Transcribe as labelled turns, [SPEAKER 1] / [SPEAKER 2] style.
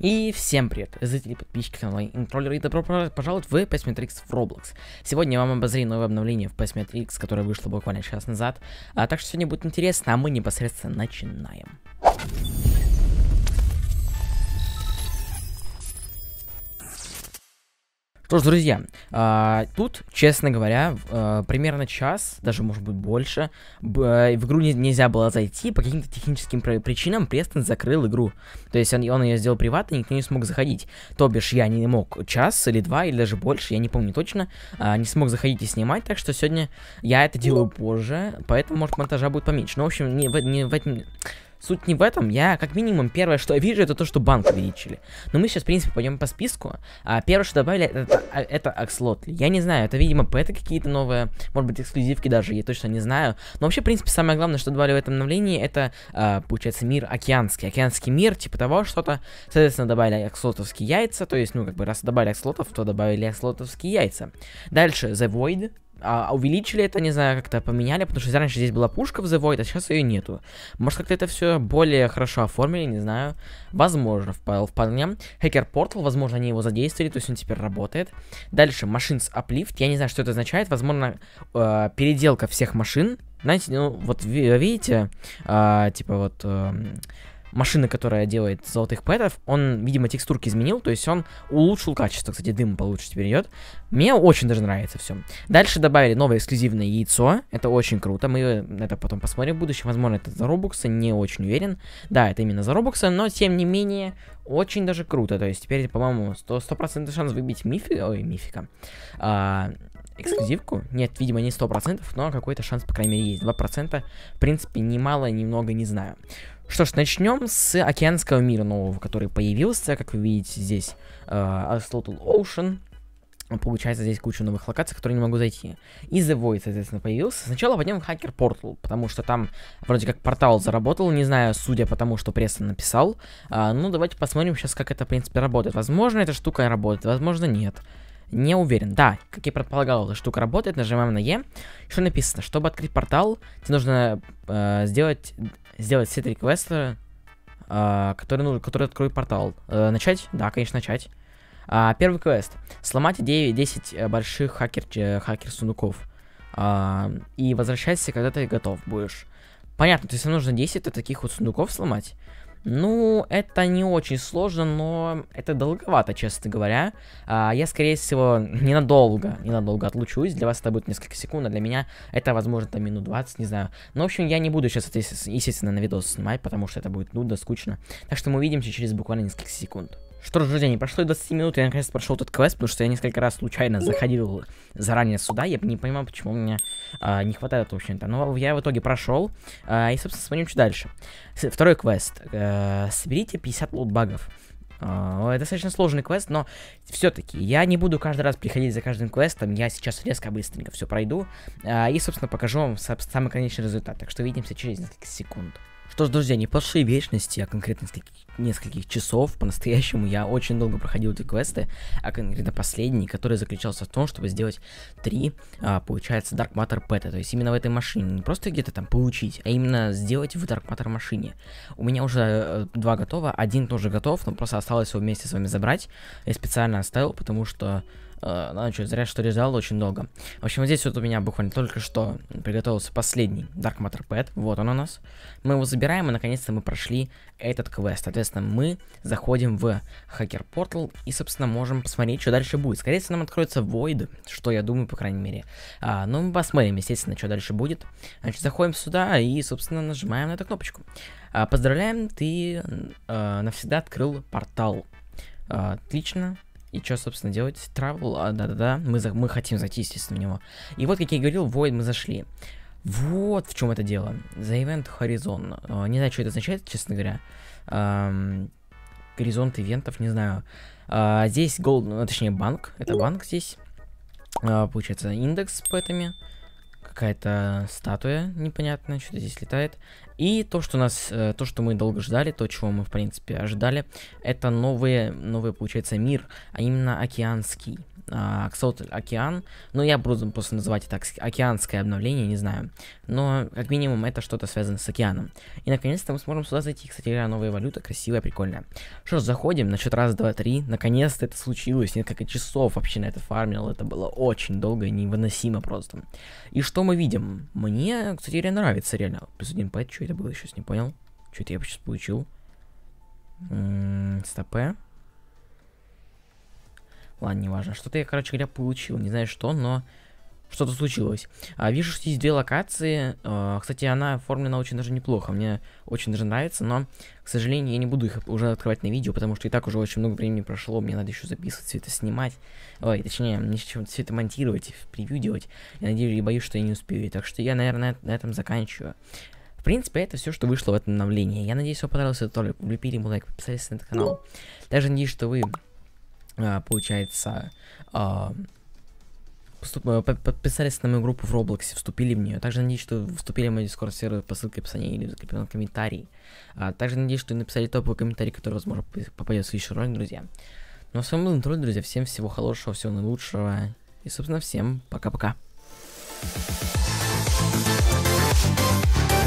[SPEAKER 1] И всем привет, зрители и подписчики канала Интроллера, и добро пожаловать в Pacematrix в Roblox. Сегодня я вам обозрю новое обновление в Pacematrix, которое вышло буквально час назад, а, так что сегодня будет интересно, а мы непосредственно начинаем. Что ж, друзья, э, тут, честно говоря, э, примерно час, даже может быть больше, э, в игру не, нельзя было зайти, по каким-то техническим причинам Престон закрыл игру. То есть он, он ее сделал приватно, никто не смог заходить. То бишь я не мог час или два, или даже больше, я не помню точно, э, не смог заходить и снимать, так что сегодня я это делаю ну. позже, поэтому, может, монтажа будет поменьше. Но, ну, в общем, не, в, не в этом... Суть не в этом, я, как минимум, первое, что я вижу, это то, что банк увеличили. Но мы сейчас, в принципе, пойдем по списку. А, первое, что добавили, это, а, это Акслотли. Я не знаю, это, видимо, пэты какие-то новые, может быть, эксклюзивки даже, я точно не знаю. Но вообще, в принципе, самое главное, что добавили в этом обновлении, это, а, получается, мир океанский. Океанский мир, типа того, что-то. Соответственно, добавили акслотовские яйца, то есть, ну, как бы, раз добавили акслотов, то добавили акслотовские яйца. Дальше, The Void, а, увеличили это, не знаю, как-то поменяли, потому что раньше здесь была пушка в The Void, а сейчас ее нету. Может, как-то это все более хорошо оформили, не знаю. Возможно, вполне. Хакер Портал, возможно, они его задействовали, то есть он теперь работает. Дальше, Machines Uplift, я не знаю, что это означает, возможно, э, переделка всех машин. Знаете, ну, вот видите, э, типа вот... Э, машины, которая делает золотых пэтов, он, видимо, текстурки изменил, то есть он улучшил качество. Кстати, дым получше теперь идет. Мне очень даже нравится все. Дальше добавили новое эксклюзивное яйцо. Это очень круто. Мы это потом посмотрим в будущем. Возможно, это за робоксы, не очень уверен. Да, это именно за робоксы, но тем не менее, очень даже круто. То есть теперь, по-моему, 100%, 100 шанс выбить мифика. Ой, мифика. А, эксклюзивку. Нет, видимо, не 100%, но какой-то шанс, по крайней мере, есть. 2%, в принципе, немало, немного, не знаю. Что ж, начнем с океанского мира нового, который появился. Как вы видите, здесь э, Total Ocean. Получается, здесь куча новых локаций, которые не могу зайти. И The Void, соответственно, появился. Сначала пойдем в Hacker Portal, потому что там вроде как портал заработал, не знаю, судя по тому, что пресса написал. А, ну, давайте посмотрим сейчас, как это, в принципе, работает. Возможно, эта штука работает, возможно, нет. Не уверен. Да, как я предполагал, эта штука работает. Нажимаем на Е. Что написано? Чтобы открыть портал, тебе нужно э, сделать, сделать все три квеста, э, которые, ну, которые откроют портал. Э, начать? Да, конечно, начать. А, первый квест. Сломать 9, 10 э, больших хакер, э, хакер сундуков. А, и возвращайся, когда ты готов будешь. Понятно, то есть нам нужно 10 вот таких вот сундуков сломать. Ну, это не очень сложно, но это долговато, честно говоря. А, я, скорее всего, ненадолго, ненадолго отлучусь. Для вас это будет несколько секунд, а для меня это, возможно, там минут 20, не знаю. Но, в общем, я не буду сейчас это, естественно, на видос снимать, потому что это будет нудно, скучно. Так что мы увидимся через буквально несколько секунд. Что ж, друзья, не прошло и 20 минут, я наконец прошел этот квест, потому что я несколько раз случайно заходил заранее сюда, я не понимал, почему мне а, не хватает, в общем-то. Но ну, я в итоге прошел, а, и, собственно, смотрим, чуть дальше. Второй квест. А, соберите 50 лутбагов. Uh, э, это достаточно сложный квест, но все-таки я не буду каждый раз приходить за каждым квестом. Я сейчас резко быстренько все пройду. Uh, и, собственно, покажу вам самый конечный результат. Так что увидимся через несколько секунд. Что ж, друзья, не прошли вечности, а конкретно нескольких часов. По-настоящему я очень долго проходил эти квесты, а конкретно последний, который заключался в том, чтобы сделать три, а, получается, Dark Matter Pet. То есть именно в этой машине. Не просто где-то там получить, а именно сделать в Dark Matter машине. У меня уже э, два готово, один тоже готов, но просто осталось его вместе с вами забрать. Я специально оставил, потому что Э, ладно, что, зря что резал очень долго. В общем, вот здесь вот у меня буквально только что приготовился последний Dark Matter Pad. Вот он у нас. Мы его забираем, и наконец-то мы прошли этот квест. Соответственно, мы заходим в Hacker Portal и, собственно, можем посмотреть, что дальше будет. Скорее всего, нам откроется Void, что я думаю, по крайней мере. А, но ну, мы посмотрим, естественно, что дальше будет. Значит, заходим сюда и, собственно, нажимаем на эту кнопочку. А, поздравляем, ты а, навсегда открыл портал. А, отлично. И что, собственно, делать? Травл, а, да-да-да, мы, за, мы хотим зайти, естественно, в него. И вот, как я и говорил, в Void мы зашли. Вот в чем это дело. The Event Horizon. А, не знаю, что это означает, честно говоря. Uh, горизонт ивентов, не знаю. Uh, здесь Gold, ну, точнее, банк. Это банк здесь. А, получается, индекс с пэтами. Какая-то статуя непонятная, что-то здесь летает. И то, что нас, э, то, что мы долго ждали, то, чего мы, в принципе, ожидали, это новые, новый, получается, мир, а именно океанский. Аксот Океан, ну я буду просто называть это океанское обновление, не знаю, но как минимум это что-то связано с океаном. И наконец-то мы сможем сюда зайти, кстати, новая валюта, красивая, прикольная. Что ж, заходим, насчет раз, два, три, наконец-то это случилось, несколько часов вообще на это фармил, это было очень долго и невыносимо просто. И что мы видим? Мне, кстати, реально нравится, реально, плюс один пэт, что это было, сейчас не понял. Что то я сейчас получил? М-м, Стопе. Ладно, неважно. Что-то я, короче говоря, получил. Не знаю что, но что-то случилось. А, вижу, что есть две локации. А, кстати, она оформлена очень даже неплохо. Мне очень даже нравится, но, к сожалению, я не буду их уже открывать на видео, потому что и так уже очень много времени прошло. Мне надо еще записывать, все это снимать. Ой, точнее, мне еще все это монтировать, превью делать. Я надеюсь, и боюсь, что я не успею. Так что я, наверное, на этом заканчиваю. В принципе, это все, что вышло в этом обновлении. Я надеюсь, вам понравился этот ролик. Влепили ему лайк, подписались на этот канал. Также надеюсь, что вы, а, получается, а, э, подписались на мою группу в Роблоксе, вступили в нее. Также надеюсь, что вступили в мою дискорд сервер по ссылке в описании или в закрепленном комментарии. А, также надеюсь, что вы написали топовый комментарий, который, возможно, попадется в еще ролик, друзья. Ну а с вами был Интроль, друзья. Всем всего хорошего, всего наилучшего. И, собственно, всем пока-пока. Thank -пока. you.